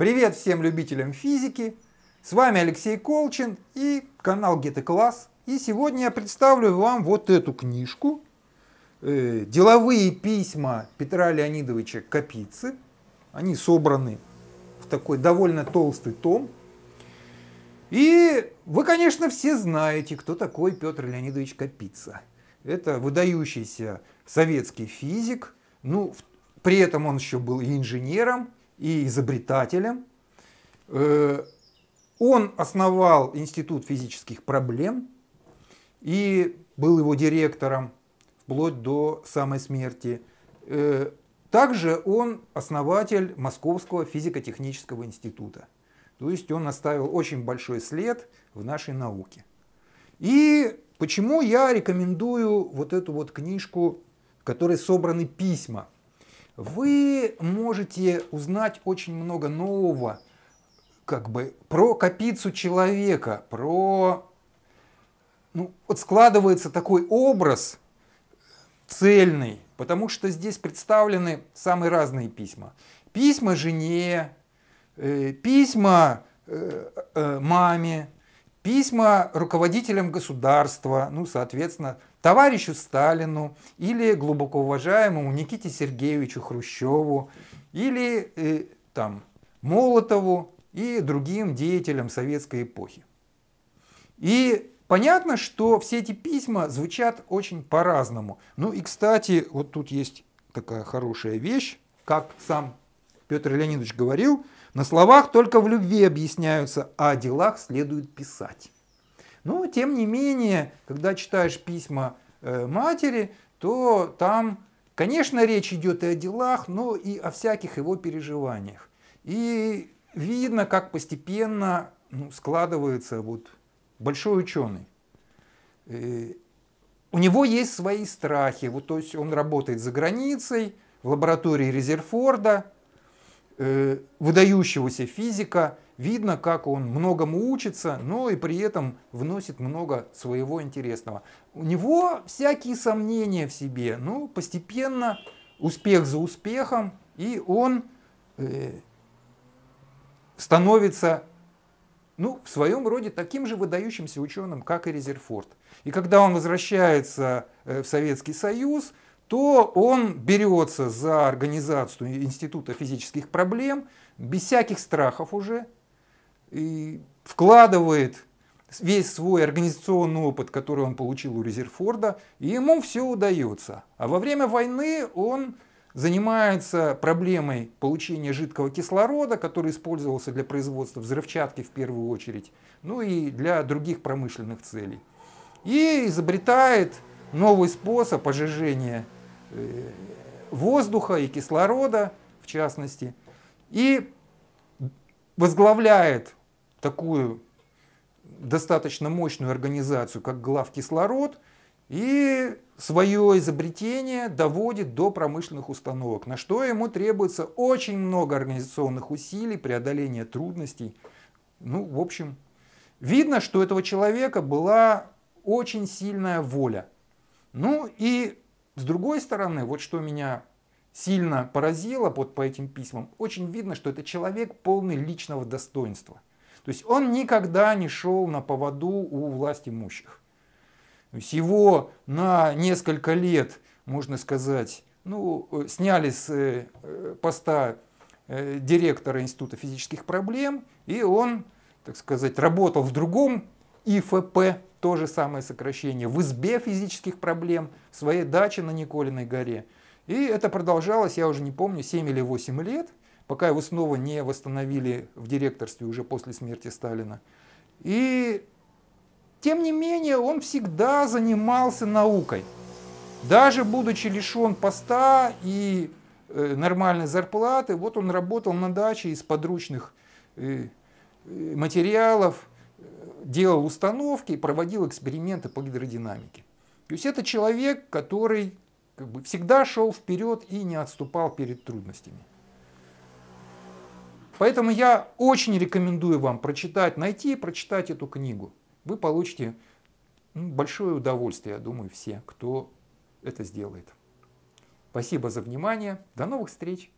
Привет всем любителям физики! С вами Алексей Колчин и канал Гетто Класс. И сегодня я представлю вам вот эту книжку э, «Деловые письма Петра Леонидовича Капицы». Они собраны в такой довольно толстый том. И вы, конечно, все знаете, кто такой Петр Леонидович Капица. Это выдающийся советский физик, ну, при этом он еще был и инженером – и изобретателем. Э, он основал Институт физических проблем и был его директором вплоть до самой смерти. Э, также он основатель Московского физико-технического института. То есть он оставил очень большой след в нашей науке. И почему я рекомендую вот эту вот книжку, в которой собраны письма – вы можете узнать очень много нового, как бы про капицу человека, про... Ну, вот складывается такой образ цельный, потому что здесь представлены самые разные письма. Письма жене, э, письма э, э, маме, письма руководителям государства, ну, соответственно, товарищу Сталину или глубоко уважаемому Никите Сергеевичу Хрущеву или э, там Молотову и другим деятелям советской эпохи. И понятно, что все эти письма звучат очень по-разному. Ну и, кстати, вот тут есть такая хорошая вещь, как сам Петр Леонидович говорил, на словах только в любви объясняются, а о делах следует писать. Но, ну, тем не менее, когда читаешь письма э, матери, то там, конечно, речь идет и о делах, но и о всяких его переживаниях. И видно, как постепенно ну, складывается вот большой ученый. И э, у него есть свои страхи. Вот, то есть он работает за границей, в лаборатории Резерфорда, э, выдающегося физика – Видно, как он многому учится, но и при этом вносит много своего интересного. У него всякие сомнения в себе, но постепенно успех за успехом, и он э, становится ну, в своем роде таким же выдающимся ученым, как и Резерфорд. И когда он возвращается э, в Советский Союз, то он берется за организацию Института физических проблем без всяких страхов уже, вкладывает весь свой организационный опыт, который он получил у Резерфорда, и ему все удается. А во время войны он занимается проблемой получения жидкого кислорода, который использовался для производства взрывчатки в первую очередь, ну и для других промышленных целей. И изобретает новый способ ожижения э, воздуха и кислорода, в частности, и возглавляет такую достаточно мощную организацию, как главкислород, и свое изобретение доводит до промышленных установок, на что ему требуется очень много организационных усилий, преодоления трудностей. Ну, в общем, видно, что у этого человека была очень сильная воля. Ну и с другой стороны, вот что меня сильно поразило вот по этим письмам, очень видно, что это человек полный личного достоинства – то есть он никогда не шел на поводу у власти имущих. То есть его на несколько лет, можно сказать, ну, э, сняли с э, поста э, директора Института физических проблем, и он, так сказать, работал в другом ИФП, то же самое сокращение, в избе физических проблем, в своей даче на Николиной горе. И это продолжалось, я уже не помню, 7 или 8 лет – пока его снова не восстановили в директорстве уже после смерти Сталина. И тем не менее он всегда занимался наукой. Даже будучи лишен поста и э, нормальной зарплаты, вот он работал на даче из подручных э, э, материалов, делал установки, проводил эксперименты по гидродинамике. То есть это человек, который как бы, всегда шел вперед и не отступал перед трудностями. Поэтому я очень рекомендую вам прочитать, найти и прочитать эту книгу. Вы получите ну, большое удовольствие, я думаю, все, кто это сделает. Спасибо за внимание. До новых встреч!